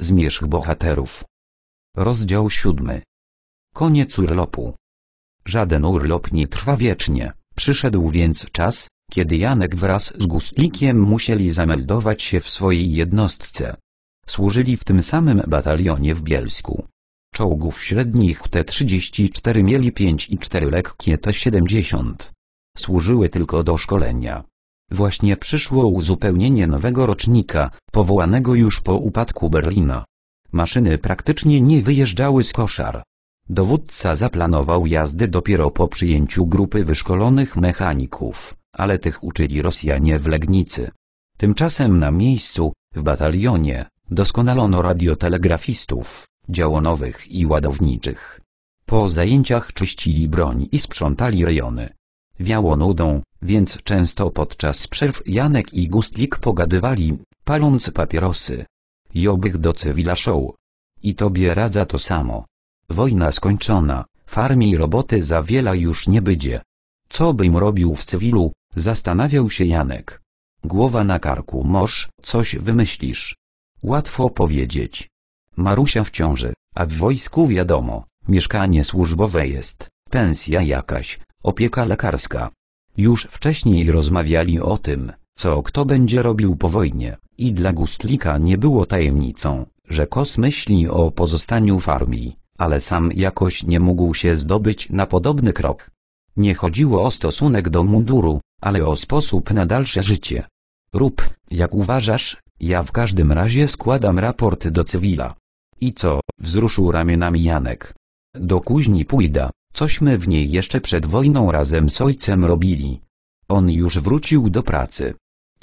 Zmierzch bohaterów. Rozdział siódmy. Koniec urlopu. Żaden urlop nie trwa wiecznie, przyszedł więc czas, kiedy Janek wraz z Gustlikiem musieli zameldować się w swojej jednostce. Służyli w tym samym batalionie w Bielsku. Czołgów średnich T-34 mieli 5 i 4 lekkie T-70. Służyły tylko do szkolenia. Właśnie przyszło uzupełnienie nowego rocznika, powołanego już po upadku Berlina. Maszyny praktycznie nie wyjeżdżały z koszar. Dowódca zaplanował jazdy dopiero po przyjęciu grupy wyszkolonych mechaników, ale tych uczyli Rosjanie w Legnicy. Tymczasem na miejscu, w batalionie, doskonalono radiotelegrafistów, działonowych i ładowniczych. Po zajęciach czyścili broń i sprzątali rejony. Wiało nudą, więc często podczas przerw Janek i Gustlik pogadywali, paląc papierosy. Jobych do cywila show. I tobie radza to samo. Wojna skończona, farmi roboty za wiela już nie będzie. Co bym robił w cywilu, zastanawiał się Janek. Głowa na karku może coś wymyślisz. Łatwo powiedzieć. Marusia w ciąży, a w wojsku wiadomo, mieszkanie służbowe jest, pensja jakaś, opieka lekarska. Już wcześniej rozmawiali o tym, co kto będzie robił po wojnie i dla Gustlika nie było tajemnicą, że Kos myśli o pozostaniu w armii, ale sam jakoś nie mógł się zdobyć na podobny krok. Nie chodziło o stosunek do munduru, ale o sposób na dalsze życie. Rób, jak uważasz, ja w każdym razie składam raport do cywila. I co, wzruszył ramionami Janek. Do kuźni pójdę, Cośmy w niej jeszcze przed wojną razem z ojcem robili. On już wrócił do pracy.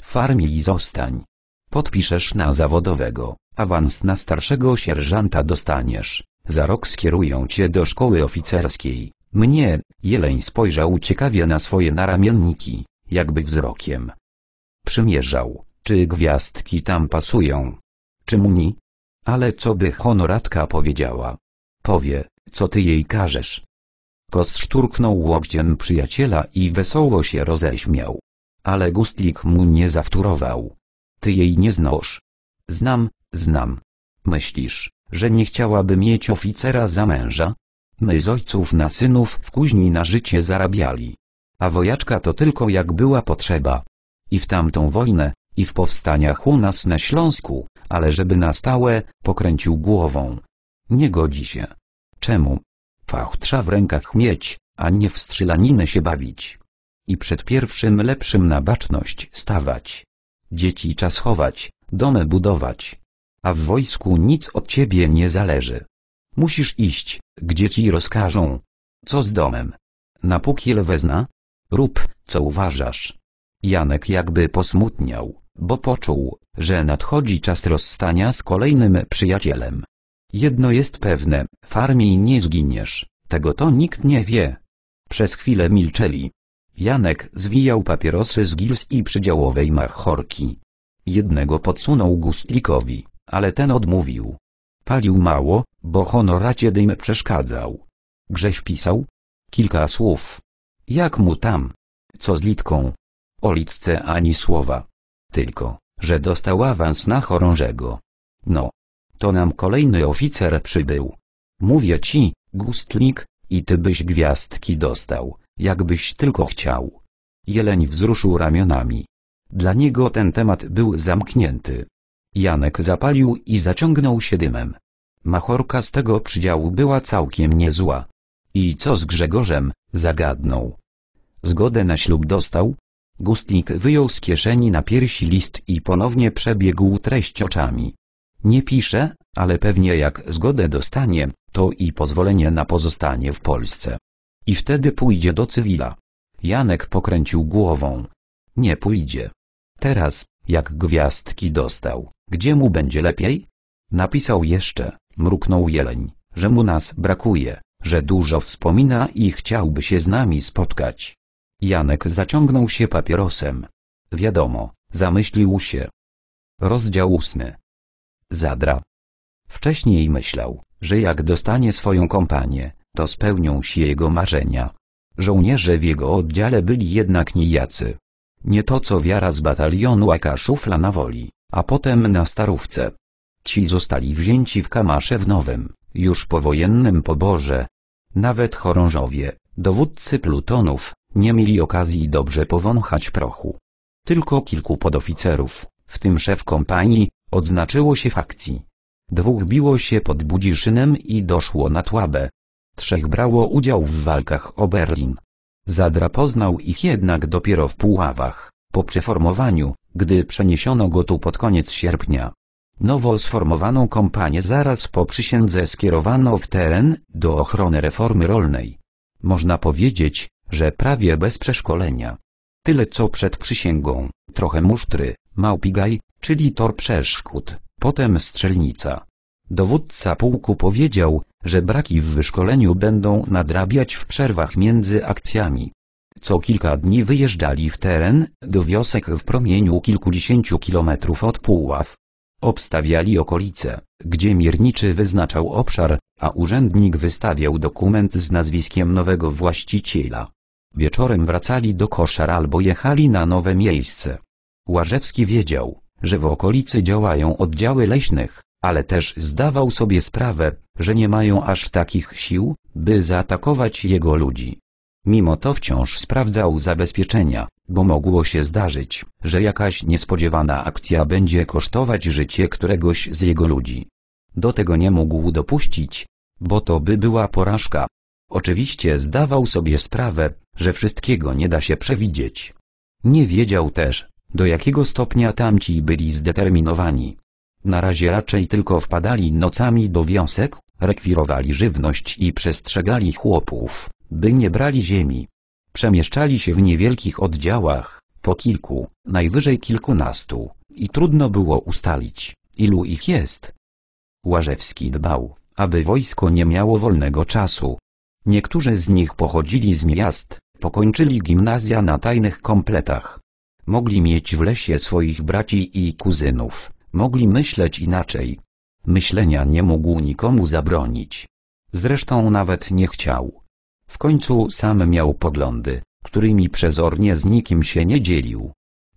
Farmi i zostań. Podpiszesz na zawodowego, awans na starszego sierżanta dostaniesz, za rok skierują cię do szkoły oficerskiej. Mnie, jeleń spojrzał ciekawie na swoje naramienniki, jakby wzrokiem. Przymierzał, czy gwiazdki tam pasują. Czy muni? Ale co by honoratka powiedziała? Powie, co ty jej każesz. Kos szturknął łokciem przyjaciela i wesoło się roześmiał. Ale Gustlik mu nie zawtórował. Ty jej nie znasz. Znam, znam. Myślisz, że nie chciałaby mieć oficera za męża? My z ojców na synów w kuźni na życie zarabiali. A wojaczka to tylko jak była potrzeba. I w tamtą wojnę, i w powstaniach u nas na Śląsku, ale żeby na stałe, pokręcił głową. Nie godzi się. Czemu? fachtrza w rękach mieć, a nie w strzelaninę się bawić. I przed pierwszym lepszym na baczność stawać. Dzieci czas chować, domy budować. A w wojsku nic od ciebie nie zależy. Musisz iść, gdzie ci rozkażą. Co z domem? Na póki wezna? Rób, co uważasz. Janek jakby posmutniał, bo poczuł, że nadchodzi czas rozstania z kolejnym przyjacielem. Jedno jest pewne, farmi nie zginiesz, tego to nikt nie wie. Przez chwilę milczeli. Janek zwijał papierosy z gils i przydziałowej machorki. Jednego podsunął Gustlikowi, ale ten odmówił. Palił mało, bo honoracie dym przeszkadzał. Grześ pisał? Kilka słów. Jak mu tam? Co z Litką? O Litce ani słowa. Tylko, że dostał awans na chorążego. No, to nam kolejny oficer przybył. Mówię ci, gustlik, i ty byś gwiazdki dostał, jakbyś tylko chciał. Jeleń wzruszył ramionami. Dla niego ten temat był zamknięty. Janek zapalił i zaciągnął się dymem. Machorka z tego przydziału była całkiem niezła. I co z Grzegorzem, zagadnął. Zgodę na ślub dostał? Gustnik wyjął z kieszeni na piersi list i ponownie przebiegł treść oczami. Nie pisze, ale pewnie jak zgodę dostanie, to i pozwolenie na pozostanie w Polsce. I wtedy pójdzie do cywila. Janek pokręcił głową. Nie pójdzie. Teraz, jak gwiazdki dostał, gdzie mu będzie lepiej? Napisał jeszcze, mruknął jeleń, że mu nas brakuje, że dużo wspomina i chciałby się z nami spotkać. Janek zaciągnął się papierosem. Wiadomo, zamyślił się. Rozdział ósmy. Zadra. Wcześniej myślał, że jak dostanie swoją kompanię, to spełnią się jego marzenia. Żołnierze w jego oddziale byli jednak nijacy. Nie to co wiara z batalionu szufla na woli, a potem na starówce. Ci zostali wzięci w kamasze w nowym, już powojennym poborze. Nawet chorążowie, dowódcy plutonów, nie mieli okazji dobrze powąchać prochu. Tylko kilku podoficerów, w tym szef kompanii, odznaczyło się fakcji. Dwóch biło się pod Budziszynem i doszło na Tłabę. Trzech brało udział w walkach o Berlin. Zadra poznał ich jednak dopiero w Puławach, po przeformowaniu, gdy przeniesiono go tu pod koniec sierpnia. Nowo sformowaną kompanię zaraz po przysiędze skierowano w teren do ochrony reformy rolnej. Można powiedzieć, że prawie bez przeszkolenia. Tyle co przed przysięgą, trochę musztry, Małpigaj, czyli tor przeszkód, potem strzelnica. Dowódca pułku powiedział, że braki w wyszkoleniu będą nadrabiać w przerwach między akcjami. Co kilka dni wyjeżdżali w teren, do wiosek w promieniu kilkudziesięciu kilometrów od Puław. Obstawiali okolice, gdzie mierniczy wyznaczał obszar, a urzędnik wystawiał dokument z nazwiskiem nowego właściciela. Wieczorem wracali do koszar albo jechali na nowe miejsce. Łażewski wiedział, że w okolicy działają oddziały leśnych, ale też zdawał sobie sprawę, że nie mają aż takich sił, by zaatakować jego ludzi. Mimo to wciąż sprawdzał zabezpieczenia, bo mogło się zdarzyć, że jakaś niespodziewana akcja będzie kosztować życie któregoś z jego ludzi. Do tego nie mógł dopuścić, bo to by była porażka. Oczywiście zdawał sobie sprawę, że wszystkiego nie da się przewidzieć. Nie wiedział też, do jakiego stopnia tamci byli zdeterminowani. Na razie raczej tylko wpadali nocami do wiosek, rekwirowali żywność i przestrzegali chłopów, by nie brali ziemi. Przemieszczali się w niewielkich oddziałach, po kilku, najwyżej kilkunastu, i trudno było ustalić, ilu ich jest. Łażewski dbał, aby wojsko nie miało wolnego czasu. Niektórzy z nich pochodzili z miast, pokończyli gimnazja na tajnych kompletach, Mogli mieć w lesie swoich braci i kuzynów. Mogli myśleć inaczej. Myślenia nie mógł nikomu zabronić. Zresztą nawet nie chciał. W końcu sam miał poglądy, którymi przezornie z nikim się nie dzielił.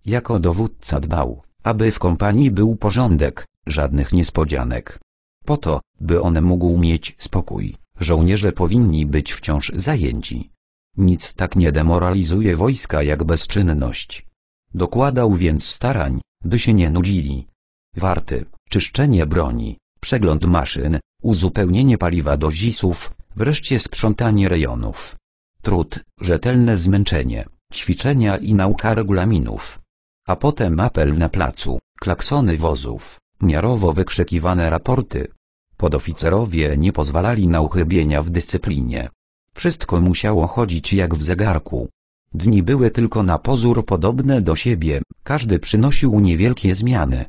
Jako dowódca dbał, aby w kompanii był porządek, żadnych niespodzianek. Po to, by on mógł mieć spokój, żołnierze powinni być wciąż zajęci. Nic tak nie demoralizuje wojska jak bezczynność. Dokładał więc starań, by się nie nudzili. Warty, czyszczenie broni, przegląd maszyn, uzupełnienie paliwa do zisów, wreszcie sprzątanie rejonów. Trud, rzetelne zmęczenie, ćwiczenia i nauka regulaminów. A potem apel na placu, klaksony wozów, miarowo wykrzykiwane raporty. Podoficerowie nie pozwalali na uchybienia w dyscyplinie. Wszystko musiało chodzić jak w zegarku, Dni były tylko na pozór podobne do siebie, każdy przynosił niewielkie zmiany.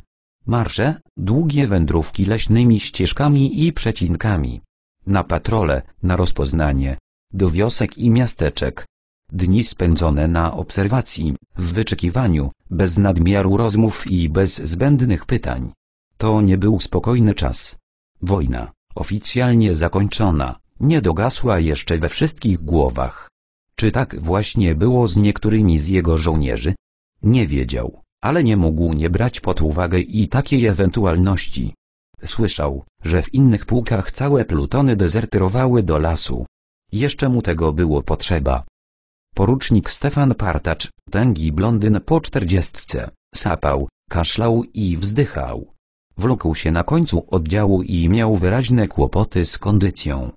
Marsze, długie wędrówki leśnymi ścieżkami i przecinkami. Na patrole, na rozpoznanie. Do wiosek i miasteczek. Dni spędzone na obserwacji, w wyczekiwaniu, bez nadmiaru rozmów i bez zbędnych pytań. To nie był spokojny czas. Wojna, oficjalnie zakończona, nie dogasła jeszcze we wszystkich głowach. Czy tak właśnie było z niektórymi z jego żołnierzy? Nie wiedział, ale nie mógł nie brać pod uwagę i takiej ewentualności. Słyszał, że w innych pułkach całe plutony dezertyrowały do lasu. Jeszcze mu tego było potrzeba. Porucznik Stefan Partacz, tęgi blondyn po czterdziestce, sapał, kaszlał i wzdychał. Wlókł się na końcu oddziału i miał wyraźne kłopoty z kondycją.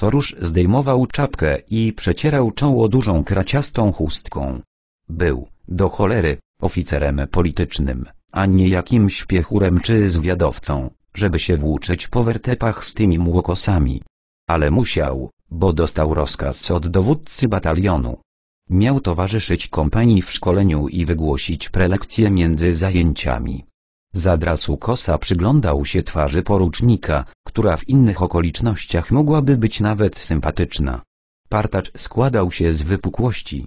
Co zdejmował czapkę i przecierał czoło dużą kraciastą chustką. Był, do cholery, oficerem politycznym, a nie jakimś piechurem czy zwiadowcą, żeby się włóczyć po wertepach z tymi młokosami. Ale musiał, bo dostał rozkaz od dowódcy batalionu. Miał towarzyszyć kompanii w szkoleniu i wygłosić prelekcje między zajęciami. Zadras kosa, przyglądał się twarzy porucznika, która w innych okolicznościach mogłaby być nawet sympatyczna. Partacz składał się z wypukłości.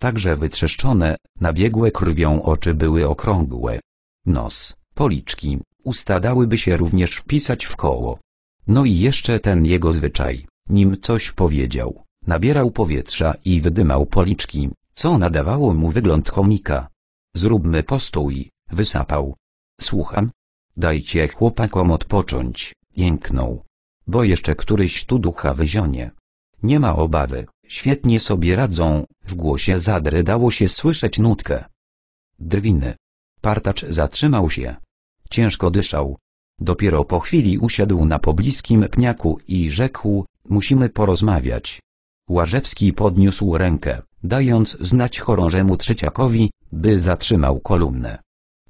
Także wytrzeszczone, nabiegłe krwią oczy były okrągłe. Nos, policzki, usta dałyby się również wpisać w koło. No i jeszcze ten jego zwyczaj, nim coś powiedział, nabierał powietrza i wydymał policzki, co nadawało mu wygląd komika. Zróbmy postój, wysapał, Słucham. Dajcie chłopakom odpocząć, jęknął. Bo jeszcze któryś tu ducha wyzionie. Nie ma obawy, świetnie sobie radzą, w głosie Zadry dało się słyszeć nutkę. Drwiny. Partacz zatrzymał się. Ciężko dyszał. Dopiero po chwili usiadł na pobliskim pniaku i rzekł, musimy porozmawiać. Łażewski podniósł rękę, dając znać chorążemu trzeciakowi, by zatrzymał kolumnę.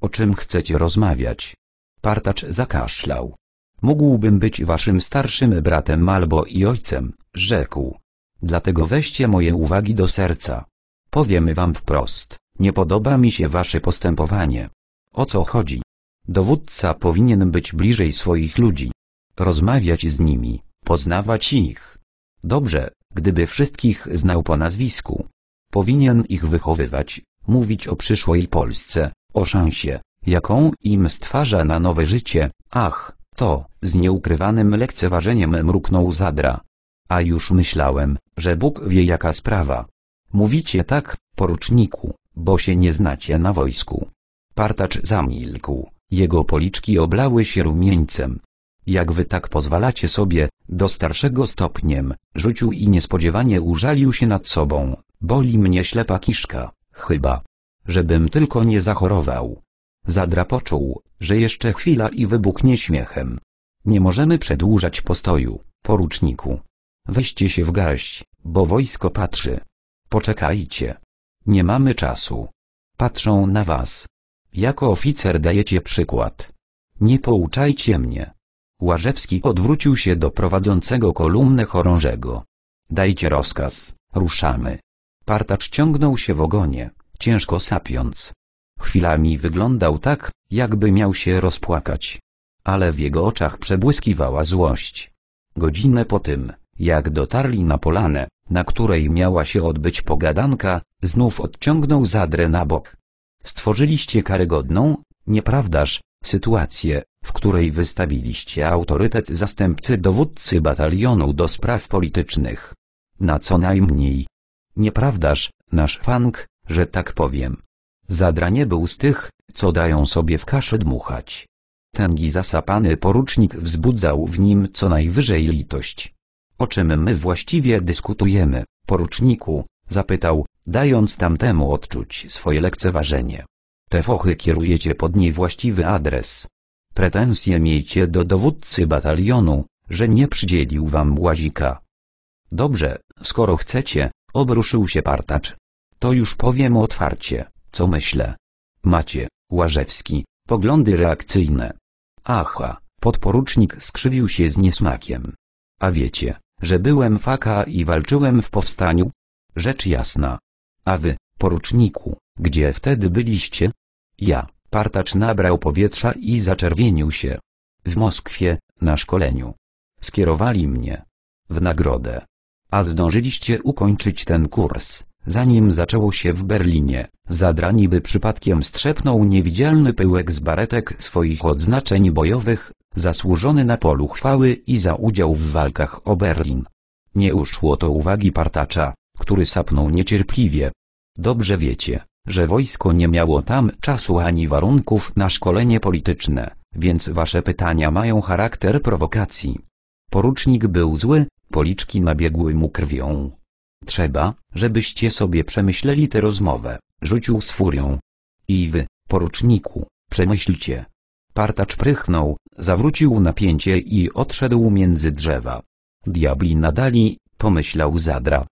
O czym chcecie rozmawiać? Partacz zakaszlał. Mógłbym być waszym starszym bratem albo i ojcem, rzekł. Dlatego weźcie moje uwagi do serca. Powiemy wam wprost, nie podoba mi się wasze postępowanie. O co chodzi? Dowódca powinien być bliżej swoich ludzi. Rozmawiać z nimi, poznawać ich. Dobrze, gdyby wszystkich znał po nazwisku. Powinien ich wychowywać, mówić o przyszłej Polsce, o szansie, jaką im stwarza na nowe życie, ach, to, z nieukrywanym lekceważeniem mruknął Zadra. A już myślałem, że Bóg wie jaka sprawa. Mówicie tak, poruczniku, bo się nie znacie na wojsku. Partacz zamilkł, jego policzki oblały się rumieńcem. Jak wy tak pozwalacie sobie, do starszego stopniem, rzucił i niespodziewanie użalił się nad sobą, boli mnie ślepa kiszka, chyba żebym tylko nie zachorował. zadrapoczuł, że jeszcze chwila i wybuchnie śmiechem. Nie możemy przedłużać postoju, poruczniku. Weźcie się w garść, bo wojsko patrzy. Poczekajcie. Nie mamy czasu. Patrzą na was. Jako oficer dajecie przykład. Nie pouczajcie mnie. Łażewski odwrócił się do prowadzącego kolumnę chorążego. Dajcie rozkaz, ruszamy. Partacz ciągnął się w ogonie ciężko sapiąc. Chwilami wyglądał tak, jakby miał się rozpłakać. Ale w jego oczach przebłyskiwała złość. Godzinę po tym, jak dotarli na polanę, na której miała się odbyć pogadanka, znów odciągnął zadrę na bok. Stworzyliście karygodną, nieprawdaż, sytuację, w której wystawiliście autorytet zastępcy dowódcy batalionu do spraw politycznych. Na co najmniej. Nieprawdaż, nasz fank? że tak powiem. Zadra nie był z tych, co dają sobie w kaszę dmuchać. Tęgi zasapany porucznik wzbudzał w nim co najwyżej litość. O czym my właściwie dyskutujemy, poruczniku, zapytał, dając tamtemu odczuć swoje lekceważenie. Te fochy kierujecie pod niewłaściwy adres. Pretensje miejcie do dowódcy batalionu, że nie przydzielił wam łazika. Dobrze, skoro chcecie, obruszył się partacz to już powiem otwarcie, co myślę. Macie, Łażewski, poglądy reakcyjne. Aha, podporucznik skrzywił się z niesmakiem. A wiecie, że byłem faka i walczyłem w powstaniu? Rzecz jasna. A wy, poruczniku, gdzie wtedy byliście? Ja, partacz nabrał powietrza i zaczerwienił się. W Moskwie, na szkoleniu. Skierowali mnie. W nagrodę. A zdążyliście ukończyć ten kurs. Zanim zaczęło się w Berlinie, zadrani by przypadkiem strzepnął niewidzialny pyłek z baretek swoich odznaczeń bojowych, zasłużony na polu chwały i za udział w walkach o Berlin. Nie uszło to uwagi partacza, który sapnął niecierpliwie. Dobrze wiecie, że wojsko nie miało tam czasu ani warunków na szkolenie polityczne, więc wasze pytania mają charakter prowokacji. Porucznik był zły, policzki nabiegły mu krwią. Trzeba, żebyście sobie przemyśleli tę rozmowę, rzucił z furią. I wy, poruczniku, przemyślcie. Partacz prychnął, zawrócił napięcie i odszedł między drzewa. Diabli nadali, pomyślał Zadra.